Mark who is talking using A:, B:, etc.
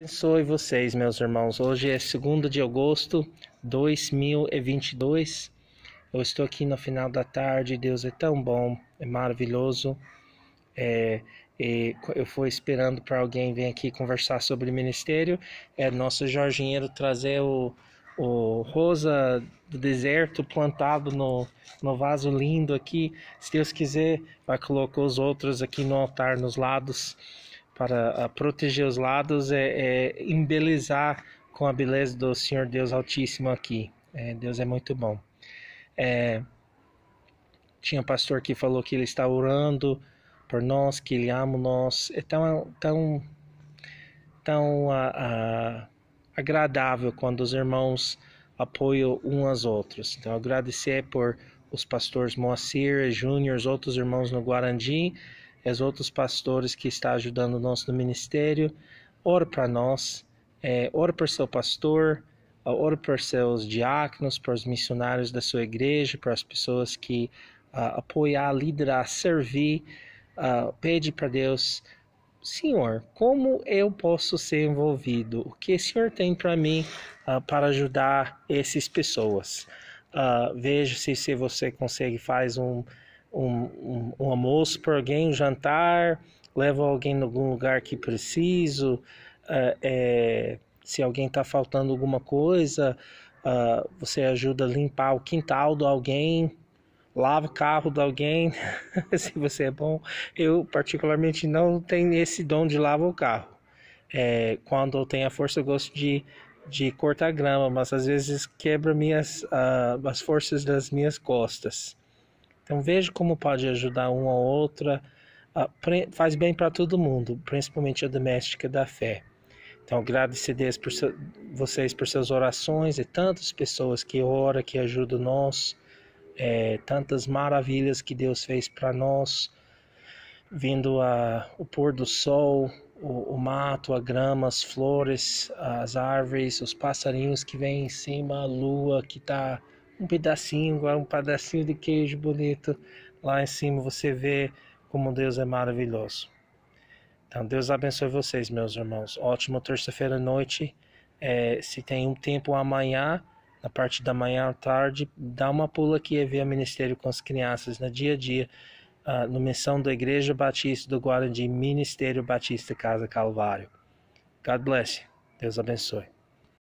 A: Abençoe vocês, meus irmãos. Hoje é 2 de agosto de 2022. Eu estou aqui no final da tarde. Deus é tão bom, é maravilhoso. É, eu fui esperando para alguém vir aqui conversar sobre ministério. É nosso Jorginheiro trazer o, o rosa do deserto plantado no, no vaso lindo aqui. Se Deus quiser, vai colocar os outros aqui no altar, nos lados para ah, proteger os lados é, é embelezar com a beleza do Senhor Deus Altíssimo aqui. É, Deus é muito bom. É, tinha um pastor que falou que ele está orando por nós, que ele ama nós. É tão, tão, tão ah, ah, agradável quando os irmãos apoiam uns aos outros. Então, agradecer por os pastores Moacir, Júnior, os outros irmãos no Guarandi os outros pastores que estão ajudando nós no ministério. Ore para nós, é, para por seu pastor, ore por seus diáconos, para os missionários da sua igreja, para as pessoas que uh, apoiar, liderar, servir. Uh, pede para Deus, Senhor, como eu posso ser envolvido? O que o Senhor tem para mim uh, para ajudar essas pessoas? Uh, veja se, se você consegue faz um um, um, um almoço para alguém, um jantar, levo alguém em algum lugar que preciso, uh, é, se alguém está faltando alguma coisa, uh, você ajuda a limpar o quintal de alguém, lava o carro de alguém, se você é bom. Eu, particularmente, não tenho esse dom de lavar o carro. É, quando eu tenho a força, eu gosto de, de cortar grama, mas às vezes quebra minhas, uh, as forças das minhas costas. Então veja como pode ajudar uma ou outra. Ah, faz bem para todo mundo, principalmente a doméstica da fé. Então Deus por seu, vocês por suas orações e tantas pessoas que oram, que ajudam nós. É, tantas maravilhas que Deus fez para nós, vindo a, o pôr do sol, o, o, mato, a grama, as flores, as árvores, os passarinhos que vêm em cima, a lua que está um pedacinho, um pedacinho de queijo bonito lá em cima. Você vê como Deus é maravilhoso. Então, Deus abençoe vocês, meus irmãos. Ótima terça-feira à noite. É, se tem um tempo amanhã, na parte da manhã à tarde, dá uma pula aqui e vê o ministério com as crianças no dia a dia, uh, no missão da Igreja Batista do Guarani, Ministério Batista Casa Calvário. God bless. You. Deus abençoe.